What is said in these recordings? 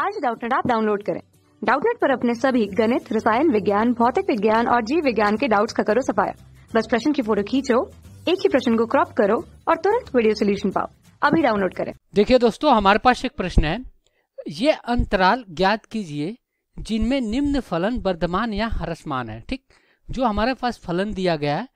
आज डाउटनेट आप डाउनलोड करें डाउटनेट पर अपने सभी गणित रसायन विज्ञान भौतिक विज्ञान और जीव विज्ञान के डाउट्स का करो सफाया बस प्रश्न की फोटो खींचो एक ही प्रश्न को क्रॉप करो और तुरंत वीडियो सोल्यूशन पाओ अभी डाउनलोड करें देखिए दोस्तों हमारे पास एक प्रश्न है ये अंतराल ज्ञात कीजिए जिनमें निम्न फलन वर्धमान या हरसमान है ठीक जो हमारे पास फलन दिया गया है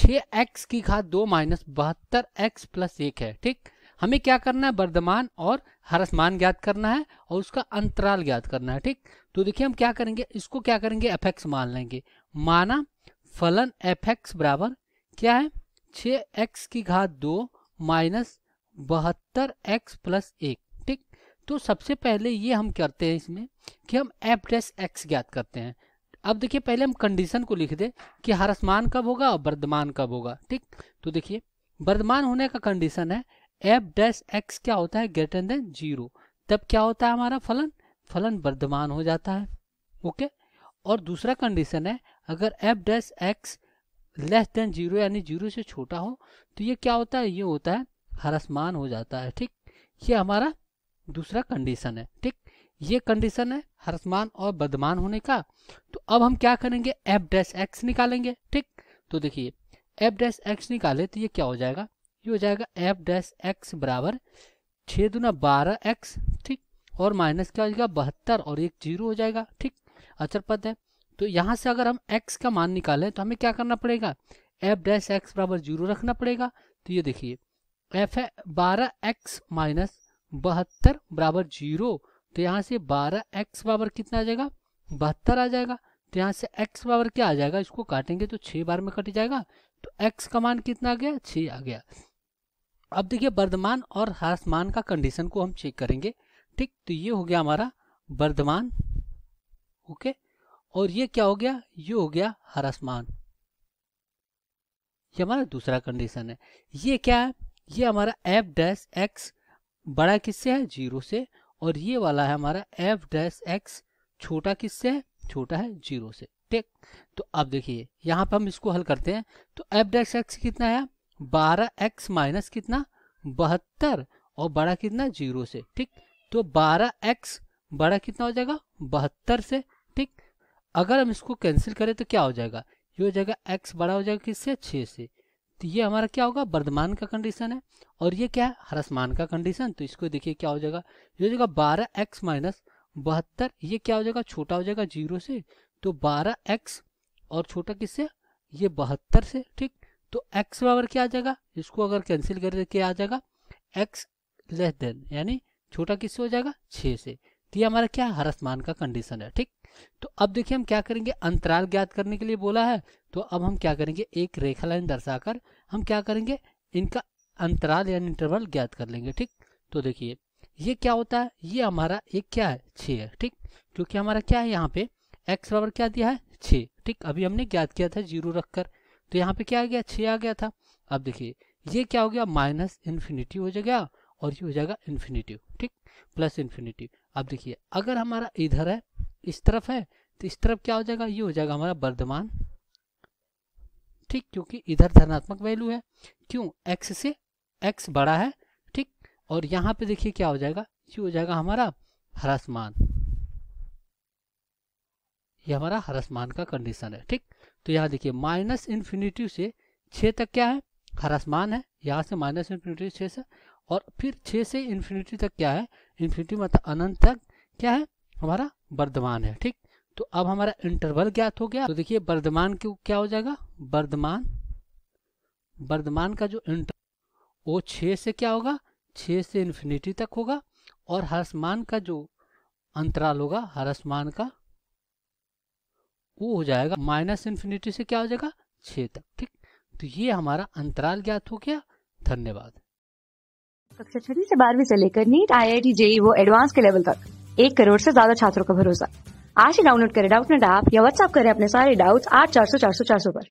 छ एक्स की घात दो माइनस बहत्तर एक्स प्लस एक है ठीक हमें क्या करना है वर्धमान और हरसमान ज्ञात करना है और उसका अंतराल ज्ञात करना है ठीक तो देखिए हम क्या करेंगे इसको क्या करेंगे एफेक्स मान लेंगे माना फलन एफ एक्स बराबर क्या है छ एक्स की घात दो माइनस बहत्तर एक्स प्लस एक ठीक तो सबसे पहले ये हम करते हैं इसमें कि हम एफ डैश एक्स ज्ञात करते हैं अब देखिए पहले हम कंडीशन को लिख दे कि हरसमान कब होगा और वर्धमान कब होगा ठीक तो देखिए वर्धमान होने का कंडीशन है एफ डैश एक्स क्या होता है ग्रेटर देन जीरो तब क्या होता है हमारा फलन फलन वर्धमान हो जाता है ओके और दूसरा कंडीशन है अगर F dash X less than zero यानी जीरो से छोटा हो तो ये क्या होता है ये होता है हरसमान हो जाता है ठीक ये हमारा दूसरा कंडीशन है ठीक ये कंडीशन है हरसमान और बदमान होने का तो अब हम क्या करेंगे एफ डैश एक्स निकालेंगे ठीक तो देखिए एफ डैश एक्स निकाले तो ये क्या हो जाएगा ये हो जाएगा एफ डैश एक्स बराबर छः दुना बारह एक्स ठीक और माइनस क्या हो जाएगा बहत्तर और एक जीरो हो जाएगा ठीक अचर अच्छा पद है तो यहाँ से अगर हम एक्स का मान निकालें तो हमें क्या करना पड़ेगा एफ डैश एक्स बराबर जीरो रखना पड़ेगा तो ये देखिए एफ है बारह एक्स माइनस बहत्तर बराबर जीरो तो यहाँ से बारह एक्स बराबर कितना आ जाएगा बहत्तर आ जाएगा तो यहाँ से x बराबर क्या आ जाएगा इसको काटेंगे तो छः बार में कट जाएगा तो x का मान कितना आ गया छः आ गया अब देखिए वर्धमान और हासमान का कंडीशन को हम चेक करेंगे ठीक तो ये हो गया हमारा वर्धमान ओके और ये क्या हो गया ये हो गया हरासमान ये हमारा दूसरा कंडीशन है ये क्या है ये हमारा एफ डैश एक्स बड़ा किससे है जीरो से और ये वाला है हमारा एफ डैश एक्स छोटा किससे है छोटा है जीरो से ठीक तो अब देखिए यहाँ पे हम इसको हल करते हैं तो एफ डैश एक्स कितना है बारह एक्स माइनस कितना बहत्तर और बड़ा कितना जीरो से ठीक तो बारह एक्स बड़ा कितना हो जाएगा बहत्तर से ठीक अगर हम इसको कैंसिल करें तो क्या हो जाएगा ये हो जाएगा एक्स बड़ा हो जाएगा किससे छः से तो ये हमारा क्या होगा वर्धमान का कंडीशन है और ये क्या है हरसमान का कंडीशन तो इसको देखिए क्या हो जाएगा ये हो जाएगा बारह एक्स माइनस बहत्तर ये क्या हो जाएगा छोटा हो जाएगा जीरो से तो बारह एक्स और छोटा किससे ये बहत्तर से ठीक तो x बराबर क्या आ जाएगा इसको अगर कैंसिल कर क्या आ जाएगा x लेस देन यानी छोटा किससे हो जाएगा छः से तो ये हमारा क्या हरस मान का कंडीशन है ठीक तो अब देखिए हम क्या करेंगे अंतराल ज्ञात करने के लिए बोला है तो अब हम क्या करेंगे एक रेखा लाइन दर्शाकर हम क्या करेंगे इनका अंतराल यानी इंटरवल ज्ञात कर लेंगे ठीक तो देखिए ये क्या होता है ये हमारा एक क्या है छः है ठीक क्योंकि हमारा क्या है यहाँ पे एक्स बराबर क्या दिया है छः ठीक अभी हमने ज्ञात किया था जीरो रखकर तो यहाँ पे क्या आ गया छः आ गया था अब देखिए ये क्या हो गया माइनस इन्फिनिटी हो जाएगा और ये हो जाएगा इन्फिनिटिव ठीक प्लस इन्फिनिटिव अब देखिए अगर हमारा इधर है इस तरफ है तो इस तरफ क्या हो जाएगा ये हो जाएगा हमारा वर्धमान ठीक क्योंकि इधर धनात्मक वैल्यू है क्यों एक्स से एक्स बड़ा है ठीक और यहाँ पे देखिए क्या हो जाएगा ये हो जाएगा हमारा हरासमान ये हमारा हरसमान का कंडीशन है ठीक तो यहाँ देखिए माइनस इन्फिनिटी से छः तक क्या है हरासमान है यहाँ से माइनस इन्फिनिटी छः से और फिर छः से इन्फिनिटी तक क्या है इन्फिनिटी मतलब अनंत तक क्या है हमारा वर्धमान है ठीक तो अब हमारा इंटरवल ज्ञात हो गया तो देखिए वर्धमान के क्या हो जाएगा वर्धमान वर्धमान का जो इंटर वो छः से क्या होगा छः से इन्फिनिटी तक होगा और हरसमान का जो अंतराल होगा हरसमान का वो हो जाएगा माइनस इन्फिनिटी से क्या हो जाएगा छः तक ठीक तो ये हमारा अंतराल ज्ञात हो गया धन्यवाद कक्षा छठी से बारहवीं से लेकर NEET I I T JEE वो एडवांस के लेवल तक एक करोड़ से ज्यादा छात्रों का भरोसा आज ही डाउनलोड करें डाउट नेट ऐप या व्हाट्सअप करें अपने सारे डाउट्स आठ चार सौ चार सौ चार सौ पर